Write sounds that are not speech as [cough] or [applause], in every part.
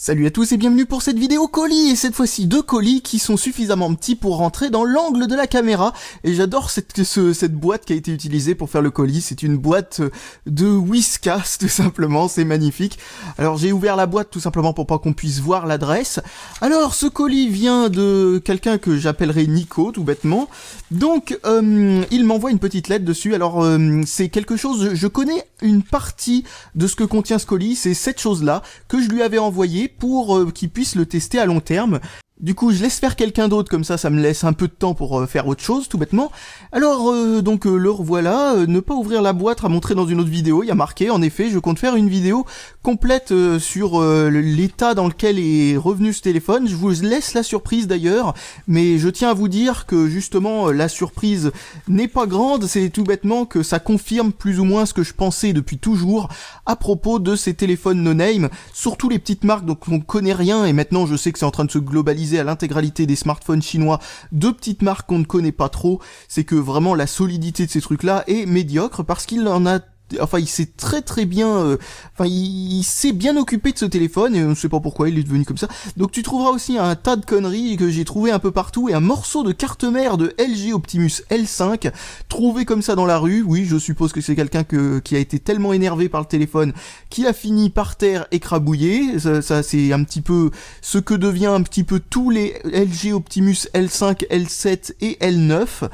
Salut à tous et bienvenue pour cette vidéo colis et cette fois-ci deux colis qui sont suffisamment petits pour rentrer dans l'angle de la caméra et j'adore cette, cette boîte qui a été utilisée pour faire le colis, c'est une boîte euh, de Whiskas [laughs] tout simplement, c'est magnifique. Alors j'ai ouvert la boîte tout simplement pour pas qu'on puisse voir l'adresse. Alors ce colis vient de quelqu'un que j'appellerai Nico tout bêtement, donc euh, il m'envoie une petite lettre dessus, alors euh, c'est quelque chose, je connais une partie de ce que contient ce colis, c'est cette chose là que je lui avais envoyé pour euh, qu'ils puissent le tester à long terme du coup, je laisse faire quelqu'un d'autre, comme ça, ça me laisse un peu de temps pour euh, faire autre chose, tout bêtement. Alors, euh, donc, euh, le revoilà. ne pas ouvrir la boîte à montrer dans une autre vidéo. Il y a marqué, en effet, je compte faire une vidéo complète sur l'état dans lequel est revenu ce téléphone. Je vous laisse la surprise, d'ailleurs. Mais je tiens à vous dire que, justement, la surprise n'est pas grande. C'est tout bêtement que ça confirme plus ou moins ce que je pensais depuis toujours à propos de ces téléphones no-name. Surtout les petites marques, donc on connaît rien. Et maintenant, je sais que c'est en train de se globaliser à l'intégralité des smartphones chinois deux petites marques qu'on ne connaît pas trop, c'est que vraiment la solidité de ces trucs-là est médiocre parce qu'il en a enfin il s'est très très bien euh, enfin il, s'est bien occupé de ce téléphone et on ne sait pas pourquoi il est devenu comme ça donc tu trouveras aussi un tas de conneries que j'ai trouvé un peu partout et un morceau de carte mère de LG Optimus L5 trouvé comme ça dans la rue oui je suppose que c'est quelqu'un qui a été tellement énervé par le téléphone qu'il a fini par terre écrabouillé ça, ça c'est un petit peu ce que devient un petit peu tous les LG Optimus L5 L7 et L9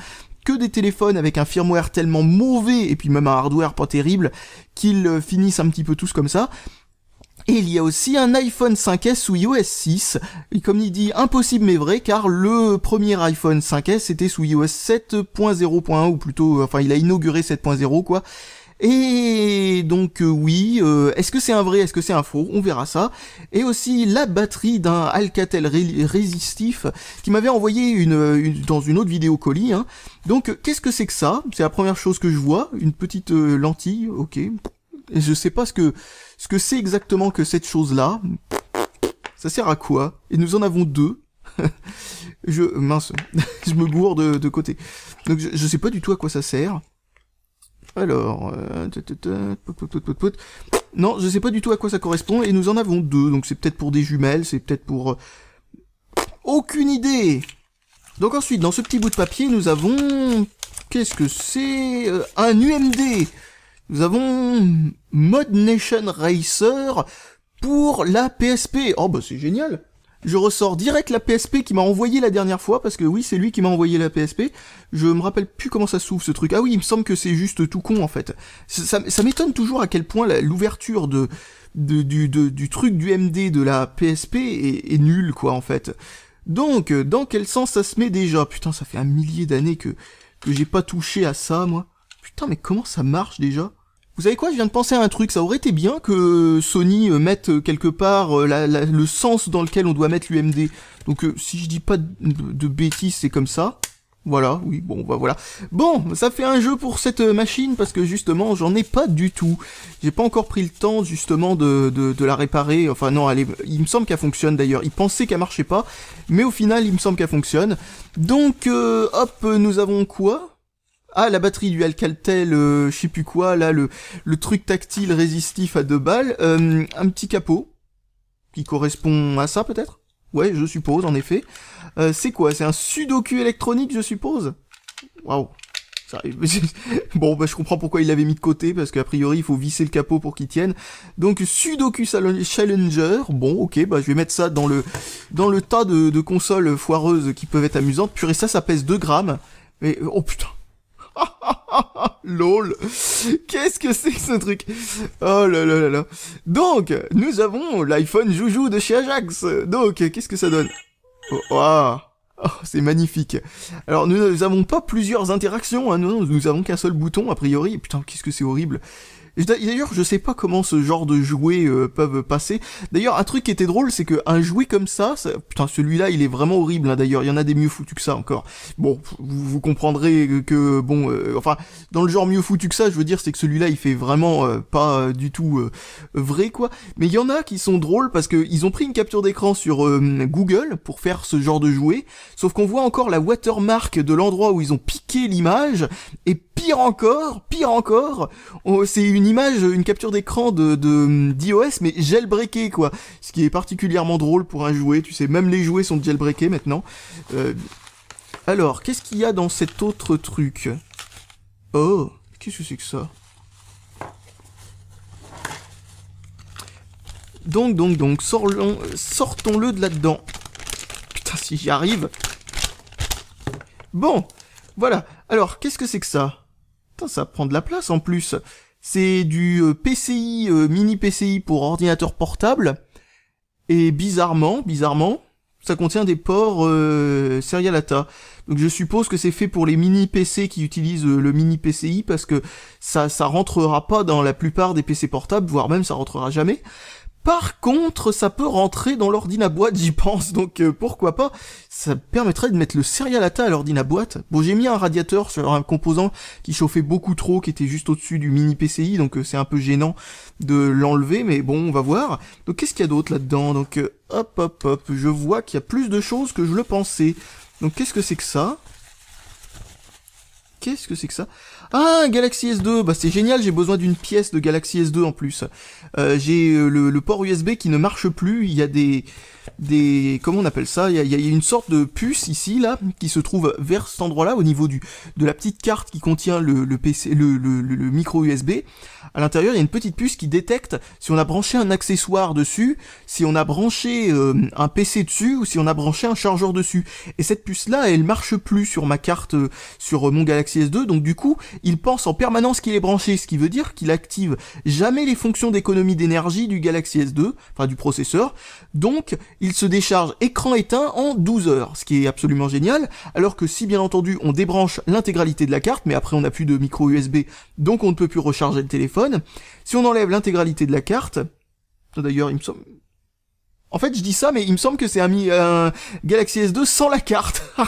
que des téléphones avec un firmware tellement mauvais et puis même un hardware pas terrible qu'ils euh, finissent un petit peu tous comme ça. Et il y a aussi un iPhone 5S sous iOS 6. Et comme il dit, impossible mais vrai, car le premier iPhone 5S était sous iOS 7.0.1, ou plutôt, euh, enfin, il a inauguré 7.0, quoi. Et donc euh, oui, euh, est-ce que c'est un vrai, est-ce que c'est un faux On verra ça. Et aussi la batterie d'un Alcatel résistif qui m'avait envoyé euh, une, dans une autre vidéo colis. Hein. Donc qu'est-ce que c'est que ça C'est la première chose que je vois, une petite lentille, ok. Et je sais pas ce que ce que c'est exactement que cette chose-là. Ça sert à quoi Et nous en avons deux. [laughs] je mince, [laughs] je me bourre de, côté. Donc je, je sais pas du tout à quoi ça sert. Alors, euh, non, je sais pas du tout à quoi ça correspond, et nous en avons deux, donc c'est peut-être pour des jumelles, c'est peut-être pour... Euh, aucune idée Donc ensuite, dans ce petit bout de papier, nous avons... Qu'est-ce que c'est euh, Un UMD Nous avons Mod Nation Racer pour la PSP Oh bah c'est génial je ressors direct la PSP qui m'a envoyé la dernière fois, parce que oui, c'est lui qui m'a envoyé la PSP. Je me rappelle plus comment ça s'ouvre ce truc. Ah oui, il me semble que c'est juste tout con en fait. Ça, m'étonne toujours à quel point l'ouverture de, du, du truc du MD de la PSP est, est nulle quoi en fait. Donc, euh, dans quel sens ça se met déjà Putain, ça fait un millier d'années que, que j'ai pas touché à ça moi. Putain, mais comment ça marche déjà vous savez quoi, je viens de penser à un truc, ça aurait été bien que Sony euh, mette euh, quelque part euh, le sens dans lequel on doit mettre l'UMD. Donc si je dis pas de, bêtises, c'est comme ça. Voilà, oui, bon, bah voilà. Bon, ça fait un jeu pour cette machine, parce que justement, j'en ai pas du tout. J'ai pas encore pris le temps, justement, de, la réparer. Enfin, non, Allez. il me semble qu'elle fonctionne, d'ailleurs. Il pensait qu'elle marchait pas, mais au final, il me semble qu'elle fonctionne. Donc, hop, nous avons quoi ah la batterie du alcaltel euh, je sais plus quoi, là le, le truc tactile résistif à deux balles, euh, un petit capot qui correspond à ça peut-être Ouais, je suppose en effet. Euh, c'est quoi C'est un sudoku électronique, je suppose Waouh [laughs] bon, bah, je comprends pourquoi il l'avait mis de côté, parce qu'a priori, il faut visser le capot pour qu'il tienne. Donc, Sudoku Challenger, bon, ok, bah, je vais mettre ça dans le, dans le tas de, de consoles foireuses qui peuvent être amusantes. Purée, ça, ça pèse 2 grammes. Mais, oh putain, [laughs] LOL Qu'est-ce que c'est ce truc Oh là là là là Donc, nous avons l'iPhone Joujou de chez Ajax Donc, qu'est-ce que ça donne Oh, ah. oh c'est magnifique Alors, nous n'avons pas plusieurs interactions, hein. nous, nous avons qu'un seul bouton, a priori. Putain, qu'est-ce que c'est horrible D'ailleurs, je sais pas comment ce genre de jouets euh, peuvent passer. D'ailleurs, un truc qui était drôle, c'est qu'un jouet comme ça, putain, celui-là, il est vraiment horrible. Hein, d'ailleurs, il y en a des mieux foutus que ça encore. Bon, vous, comprendrez que bon, euh, enfin, dans le genre mieux foutu que ça, je veux dire, c'est que celui-là, il fait vraiment euh, pas du tout vrai quoi. Mais il y en a qui sont drôles parce que ils ont pris une capture d'écran sur Google pour faire ce genre de jouet. Sauf qu'on voit encore la watermark de l'endroit où ils ont piqué l'image. Et pire encore, pire encore, c'est une image, une capture d'écran de, d'iOS, mais jailbreaké quoi. Ce qui est particulièrement drôle pour un jouet, tu sais, même les jouets sont jailbreakés maintenant. Euh, alors, qu'est-ce qu'il y a dans cet autre truc Oh, qu'est-ce que c'est que ça Donc, donc, donc, sortons-le de là-dedans. Putain, si j'y arrive. Bon, voilà. Alors, qu'est-ce que c'est que ça Putain, ça prend de la place en plus. C'est du euh, PCI, euh, mini PCI pour ordinateur portable. Et bizarrement, bizarrement, ça contient des ports euh, Serialata. Donc je suppose que c'est fait pour les mini PC qui utilisent le mini PCI parce que ça ça rentrera pas dans la plupart des PC portables, voire même ça rentrera jamais. Par contre, ça peut rentrer dans à boîte, j'y pense, donc euh, pourquoi pas. Ça permettrait de mettre le serialata à à boîte. Bon, j'ai mis un radiateur sur un composant qui chauffait beaucoup trop, qui était juste au-dessus du mini PCI, donc euh, c'est un peu gênant de l'enlever, mais bon, on va voir. Donc qu'est-ce qu'il y a d'autre là-dedans Donc euh, hop, hop, hop, je vois qu'il y a plus de choses que je le pensais. Donc qu'est-ce que c'est que ça Qu'est-ce que c'est que ça ah, Galaxy S2, bah c'est génial, j'ai besoin d'une pièce de Galaxy S2 en plus. Euh, j'ai euh, le, port USB qui ne marche plus, il y a des... des comment on appelle ça il y, a, une sorte de puce ici, là, qui se trouve vers cet endroit-là, au niveau du de la petite carte qui contient le, PC, le, micro USB. À l'intérieur, il y a une petite puce qui détecte si on a branché un accessoire dessus, si on a branché euh, un PC dessus, ou si on a branché un chargeur dessus. Et cette puce-là, elle marche plus sur ma carte, sur mon Galaxy S2, donc du coup, il pense en permanence qu'il est branché, ce qui veut dire qu'il active jamais les fonctions d'économie d'énergie du Galaxy S2, enfin du processeur, donc il se décharge écran éteint en 12 heures, ce qui est absolument génial, alors que si bien entendu on débranche l'intégralité de la carte, mais après on n'a plus de micro USB, donc on ne peut plus recharger le téléphone, si on enlève l'intégralité de la carte, d'ailleurs il me semble en fait, je dis ça, mais il me semble que c'est un, Galaxy S2 sans la carte. [laughs]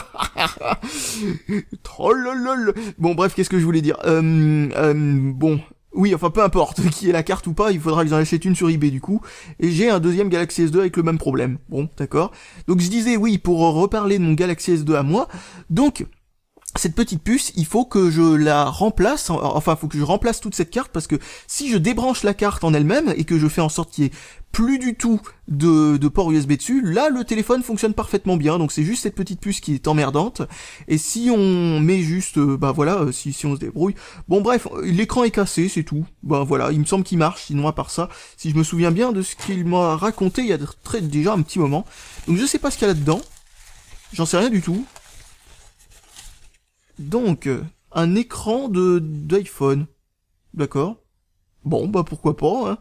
Bon, bref, qu'est-ce que je voulais dire euh, euh, Bon, oui, enfin, peu importe [laughs] qui est la carte ou pas, il faudra que j'en achète une sur eBay du coup. Et j'ai un deuxième Galaxy S2 avec le même problème. Bon, d'accord. Donc je disais oui, pour reparler de mon Galaxy S2 à moi. Donc, cette petite puce, il faut que je la remplace, enfin, il faut que je remplace toute cette carte parce que si je débranche la carte en elle-même et que je fais en sorte qu'il n'y ait plus du tout de, de, port USB dessus, là le téléphone fonctionne parfaitement bien, donc c'est juste cette petite puce qui est emmerdante, et si on met juste, euh, bah voilà, euh, si, on se débrouille, bon bref, euh, l'écran est cassé, c'est tout, bah voilà, il me semble qu'il marche, sinon à part ça, si je me souviens bien de ce qu'il m'a raconté il y a très, déjà un petit moment, donc je sais pas ce qu'il y a là-dedans, j'en sais rien du tout, donc, euh, un écran de d'iPhone. D'accord Bon, bah pourquoi pas. Hein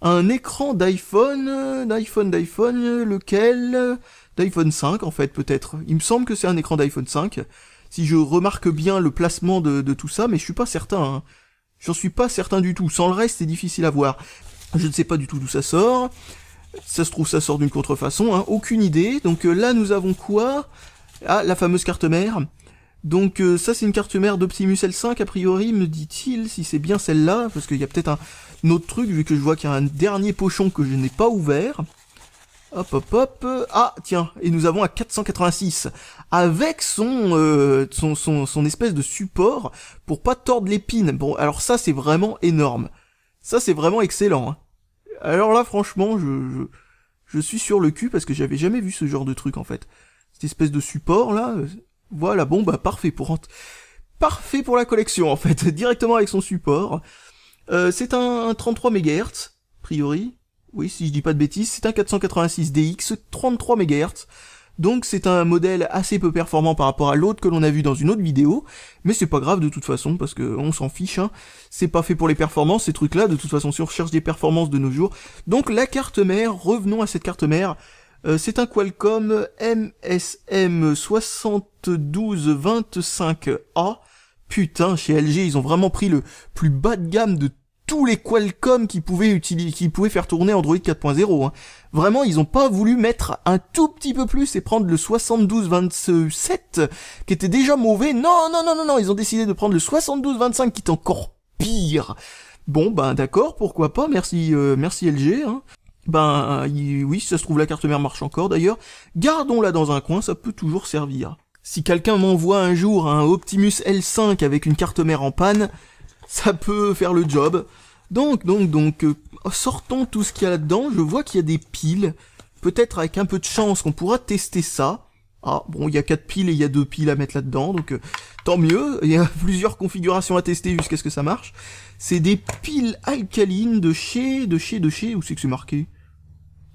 un écran d'iPhone, euh, d'iPhone, d'iPhone, euh, lequel d'iPhone 5 en fait peut-être. Il me semble que c'est un écran d'iPhone 5. Si je remarque bien le placement de, de tout ça, mais je suis pas certain. Hein. J'en suis pas certain du tout. Sans le reste, c'est difficile à voir. Je ne sais pas du tout d'où ça sort. Ça se trouve, ça sort d'une contrefaçon. Hein. Aucune idée. Donc là, nous avons quoi Ah, la fameuse carte mère. Donc euh, ça c'est une carte mère d'Optimus L5 a priori me dit-il si c'est bien celle-là parce qu'il y a peut-être un, autre truc vu que je vois qu'il y a un dernier pochon que je n'ai pas ouvert. Hop hop hop. Ah tiens et nous avons à 486 avec euh, son, son, son, espèce de support pour pas tordre l'épine. Bon alors ça c'est vraiment énorme. Ça c'est vraiment excellent. Hein. Alors là franchement je, je, je suis sur le cul parce que j'avais jamais vu ce genre de truc en fait. Cette espèce de support là voilà, bon bah parfait pour parfait pour la collection en fait, [laughs] directement avec son support. Euh, c'est un, 33 MHz, priori. Oui, si je dis pas de bêtises, c'est un 486 DX 33 MHz. Donc c'est un modèle assez peu performant par rapport à l'autre que l'on a vu dans une autre vidéo, mais c'est pas grave de toute façon parce que on s'en fiche, hein. c'est pas fait pour les performances ces trucs là, de toute façon si on recherche des performances de nos jours. Donc la carte mère, revenons à cette carte mère, euh, c'est un Qualcomm MSM7225A. Putain, chez LG, ils ont vraiment pris le plus bas de gamme de tous les Qualcomm qui pouvaient utiliser, qui pouvaient faire tourner Android 4.0. Hein. Vraiment, ils ont pas voulu mettre un tout petit peu plus et prendre le 7227 qui était déjà mauvais. Non, non, non, non, non, ils ont décidé de prendre le 7225 qui est encore pire. Bon, ben d'accord, pourquoi pas. Merci, euh, merci LG. Hein. Ben euh, oui, si ça se trouve la carte mère marche encore d'ailleurs, gardons-la dans un coin, ça peut toujours servir. Si quelqu'un m'envoie un jour un Optimus L5 avec une carte mère en panne, ça peut faire le job. Donc, donc, donc, euh, sortons tout ce qu'il y a là-dedans, je vois qu'il y a des piles, peut-être avec un peu de chance qu'on pourra tester ça. Ah, bon, il y a quatre piles et il y a deux piles à mettre là-dedans, donc euh, tant mieux, [laughs] il y a plusieurs configurations à tester jusqu'à ce que ça marche. C'est des piles alcalines de chez, de chez, de chez, où c'est que c'est marqué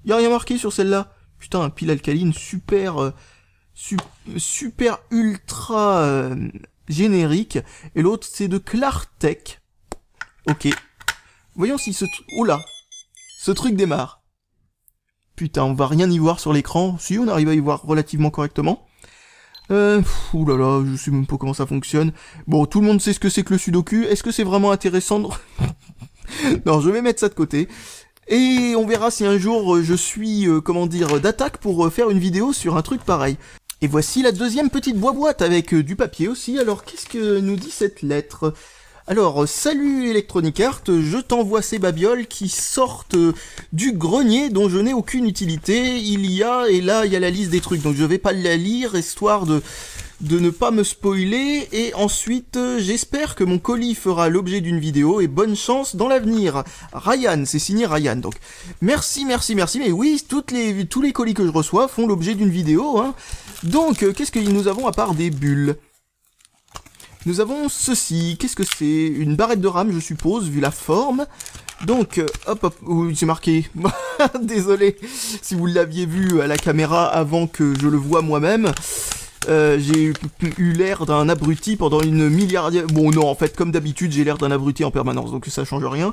y rien marqué sur celle-là. Putain, un pile alcaline super, euh, super ultra euh, générique. Et l'autre, c'est de Clartech. Ok. Voyons si ce... Oula oh Ce truc démarre. Putain, on va rien y voir sur l'écran. Si, on arrive à y voir relativement correctement. Euh, oh là là, je sais même pas comment ça fonctionne. Bon, tout le monde sait ce que c'est que le sudoku. Est-ce que c'est vraiment intéressant [laughs] Non, je vais mettre ça de côté. Et on verra si un jour euh, je suis, euh, comment dire, d'attaque pour euh, faire une vidéo sur un truc pareil. Et voici la deuxième petite boîte avec du papier aussi. Alors qu'est-ce que nous dit cette lettre alors, salut Electronic Art, je t'envoie ces babioles qui sortent du grenier dont je n'ai aucune utilité. Il y a, et là, il y a la liste des trucs, donc je vais pas la lire, histoire de, de ne pas me spoiler et ensuite euh, j'espère que mon colis fera l'objet d'une vidéo et bonne chance dans l'avenir. Ryan, c'est signé Ryan donc. Merci, merci, merci. Mais oui, toutes les, tous les colis que je reçois font l'objet d'une vidéo. Hein. Donc, euh, qu'est-ce que nous avons à part des bulles nous avons ceci, qu'est-ce que c'est Une barrette de rame, je suppose, vu la forme. Donc, euh, hop, hop, oui, c'est marqué. [laughs] Désolé si vous l'aviez vu à la caméra avant que je le vois moi-même. Euh, j'ai eu l'air d'un abruti pendant une milliardième... Bon non, en fait, comme d'habitude, j'ai l'air d'un abruti en permanence, donc ça change rien.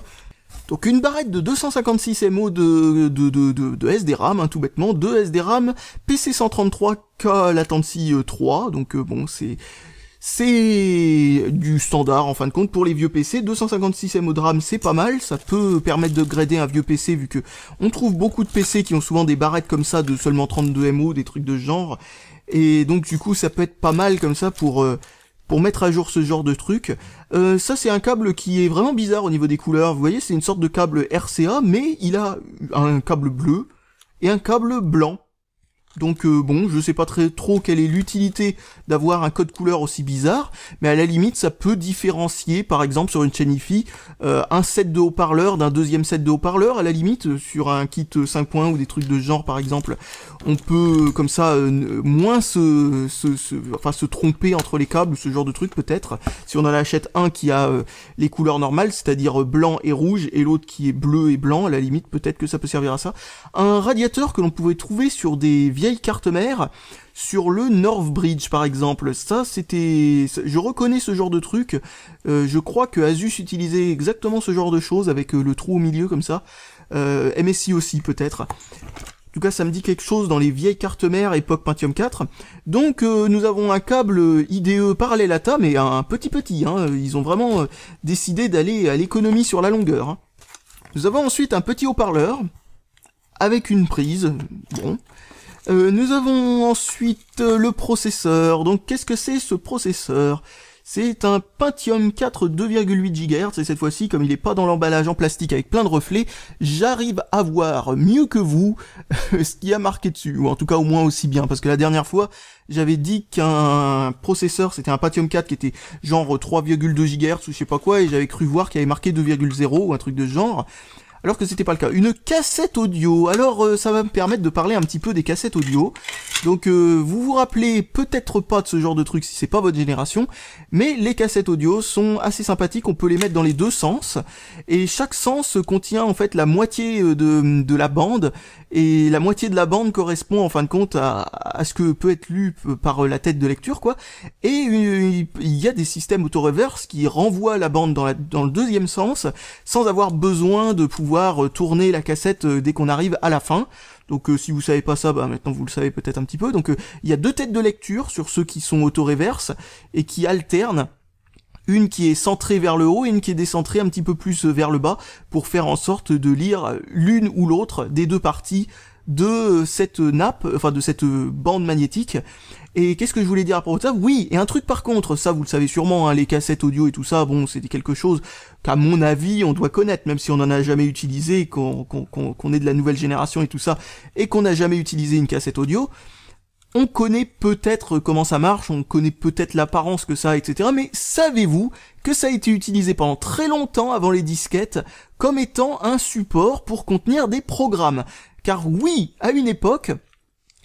Donc une barrette de 256 MO de, de, de, de, SDRAM, hein, tout bêtement, 2 SDRAM, PC133K latency 3, euh, donc euh, bon, c'est... C'est du standard en fin de compte pour les vieux PC. 256 MO de RAM, c'est pas mal. Ça peut permettre de grader un vieux PC vu que on trouve beaucoup de PC qui ont souvent des barrettes comme ça de seulement 32 MO, des trucs de ce genre. Et donc du coup ça peut être pas mal comme ça pour euh, pour mettre à jour ce genre de truc. Euh, ça c'est un câble qui est vraiment bizarre au niveau des couleurs. Vous voyez c'est une sorte de câble RCA mais il a un câble bleu et un câble blanc. Donc euh, bon, je sais pas très trop quelle est l'utilité d'avoir un code couleur aussi bizarre, mais à la limite ça peut différencier par exemple sur une chaîne IFI euh, un set de haut-parleurs d'un deuxième set de haut-parleurs, à la limite euh, sur un kit 5 points ou des trucs de ce genre par exemple, on peut comme ça moins se, se, enfin, se tromper entre les câbles ou ce genre de truc peut-être, si on en achète un qui a les couleurs normales, c'est-à-dire blanc et rouge, et l'autre qui est bleu et blanc, à la limite peut-être que ça peut servir à ça. Un radiateur que l'on pouvait trouver sur des carte mère sur le North Bridge par exemple. Ça c'était, je reconnais ce genre de truc. Euh, je crois que Asus utilisait exactement ce genre de choses avec euh, le trou au milieu comme ça. Euh, MSI aussi peut-être. En tout cas, ça me dit quelque chose dans les vieilles cartes mères époque Pentium 4. Donc, nous avons un câble IDE parallèle à ta, mais un petit petit. Hein. Ils ont vraiment décidé d'aller à l'économie sur la longueur. Hein. Nous avons ensuite un petit haut-parleur avec une prise. Bon, euh, nous avons ensuite euh, le processeur. Donc qu'est-ce que c'est ce processeur c'est un Pentium 4 2,8 GHz et cette fois-ci, comme il n'est pas dans l'emballage en plastique avec plein de reflets, j'arrive à voir mieux que vous [laughs] ce qu'il y a marqué dessus, ou en tout cas au moins aussi bien, parce que la dernière fois, j'avais dit qu'un processeur, c'était un Pentium 4 qui était genre 3,2 GHz ou je sais pas quoi, et j'avais cru voir qu'il y avait marqué 2,0 ou un truc de genre alors que c'était pas le cas. Une cassette audio. Alors euh, ça va me permettre de parler un petit peu des cassettes audio. Donc euh, vous vous rappelez peut-être pas de ce genre de truc si c'est pas votre génération, mais les cassettes audio sont assez sympathiques, on peut les mettre dans les deux sens et chaque sens contient en fait la moitié euh, de, de la bande et la moitié de la bande correspond en fin de compte à, à ce que peut être lu par la tête de lecture quoi. Et il y a des systèmes auto-reverse qui renvoient la bande dans, la, dans le deuxième sens sans avoir besoin de pouvoir euh, tourner la cassette euh, dès qu'on arrive à la fin. Donc euh, si vous savez pas ça, bah, maintenant vous le savez peut-être un petit peu. Donc il y a deux têtes de lecture sur ceux qui sont autoréverses et qui alternent. Une qui est centrée vers le haut et une qui est décentrée un petit peu plus vers le bas pour faire en sorte de lire l'une ou l'autre des deux parties de cette nappe, enfin de cette bande magnétique. Et qu'est-ce que je voulais dire à propos de ça Oui, et un truc par contre, ça vous le savez sûrement, hein, les cassettes audio et tout ça, bon, c'est quelque chose qu'à mon avis on doit connaître, même si on n'en a jamais utilisé, qu'on est de la nouvelle génération et tout ça, et qu'on n'a jamais utilisé une cassette audio. On connaît peut-être comment ça marche, on connaît peut-être l'apparence que ça a, etc. Mais savez-vous que ça a été utilisé pendant très longtemps avant les disquettes comme étant un support pour contenir des programmes car oui, à une époque,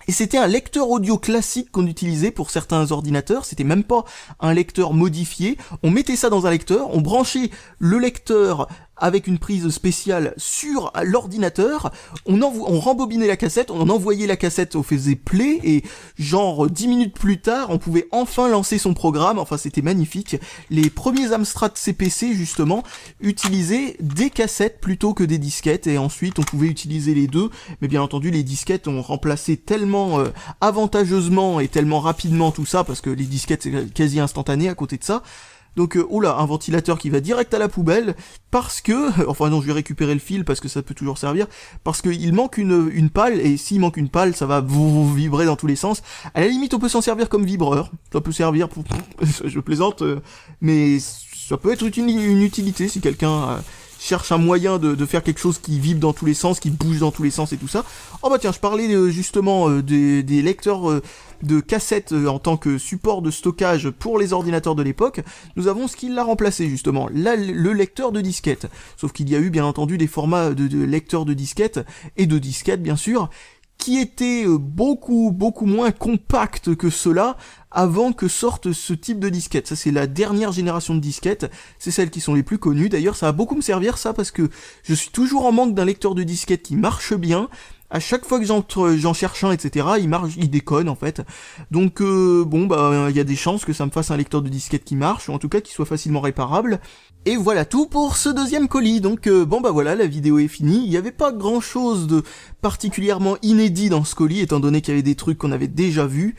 et c'était un lecteur audio classique qu'on utilisait pour certains ordinateurs, c'était même pas un lecteur modifié, on mettait ça dans un lecteur, on branchait le lecteur avec une prise spéciale sur l'ordinateur. On, on rembobinait la cassette, on envoyait la cassette, on faisait play et genre dix minutes plus tard, on pouvait enfin lancer son programme. Enfin, c'était magnifique. Les premiers Amstrad CPC justement utilisaient des cassettes plutôt que des disquettes et ensuite on pouvait utiliser les deux. Mais bien entendu, les disquettes ont remplacé tellement euh, avantageusement et tellement rapidement tout ça parce que les disquettes c'est quasi instantané à côté de ça donc, oh euh, là, un ventilateur qui va direct à la poubelle, parce que, [laughs] enfin non, je vais récupérer le fil, parce que ça peut toujours servir, parce qu'il manque une, une et s'il manque une pale, ça va vous vibrer dans tous les sens. À la limite, on peut s'en servir comme vibreur, ça peut servir pour... [laughs] je plaisante, euh, mais ça peut être une, une utilité si quelqu'un cherche un moyen de, de, faire quelque chose qui vibre dans tous les sens, qui bouge dans tous les sens et tout ça. Oh bah tiens, je parlais euh, justement euh, des, des lecteurs euh, de cassettes en tant que support de stockage pour les ordinateurs de l'époque, nous avons ce qui l'a remplacé justement, le lecteur de disquette. Sauf qu'il y a eu bien entendu des formats de, lecteurs de disquettes, et de disquettes bien sûr, qui était euh, beaucoup beaucoup moins compact que cela avant que sorte ce type de disquette. Ça c'est la dernière génération de disquettes, c'est celles qui sont les plus connues. D'ailleurs, ça va beaucoup me servir ça parce que je suis toujours en manque d'un lecteur de disquette qui marche bien à chaque fois que euh, j'en cherche un, etc., il marche, il déconne en fait. Donc euh, bon, bah il y a des chances que ça me fasse un lecteur de disquette qui marche, ou en tout cas qui soit facilement réparable. Et voilà tout pour ce deuxième colis. Donc euh, bon bah voilà, la vidéo est finie. Il n'y avait pas grand chose de particulièrement inédit dans ce colis, étant donné qu'il y avait des trucs qu'on avait déjà vus.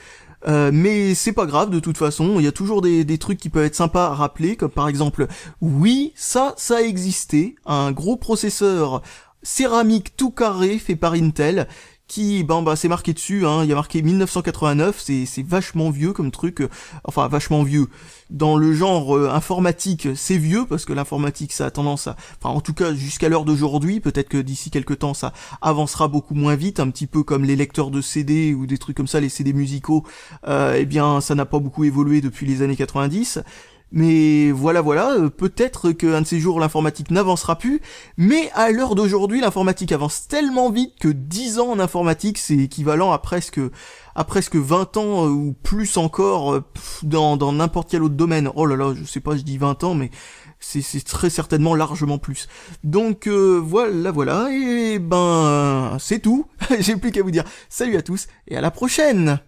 mais c'est pas grave de toute façon, il y a toujours des, des, trucs qui peuvent être sympas à rappeler, comme par exemple, oui, ça, ça existait, un gros processeur céramique tout carré fait par Intel qui, ben bah c'est marqué dessus, hein, il y a marqué 1989, c'est vachement vieux comme truc, euh, enfin vachement vieux. Dans le genre euh, informatique, c'est vieux, parce que l'informatique ça a tendance à, enfin en tout cas jusqu'à l'heure d'aujourd'hui, peut-être que d'ici quelques temps ça avancera beaucoup moins vite, un petit peu comme les lecteurs de CD ou des trucs comme ça, les CD musicaux, euh, eh bien ça n'a pas beaucoup évolué depuis les années 90, mais voilà, voilà, euh, peut-être qu'un de ces jours l'informatique n'avancera plus, mais à l'heure d'aujourd'hui l'informatique avance tellement vite que 10 ans en informatique c'est équivalent à presque, à presque 20 ans euh, ou plus encore euh, dans n'importe quel autre domaine. Oh là là, je sais pas, je dis 20 ans, mais c'est très certainement largement plus. Donc voilà, voilà, et ben c'est tout, [laughs] j'ai plus qu'à vous dire salut à tous et à la prochaine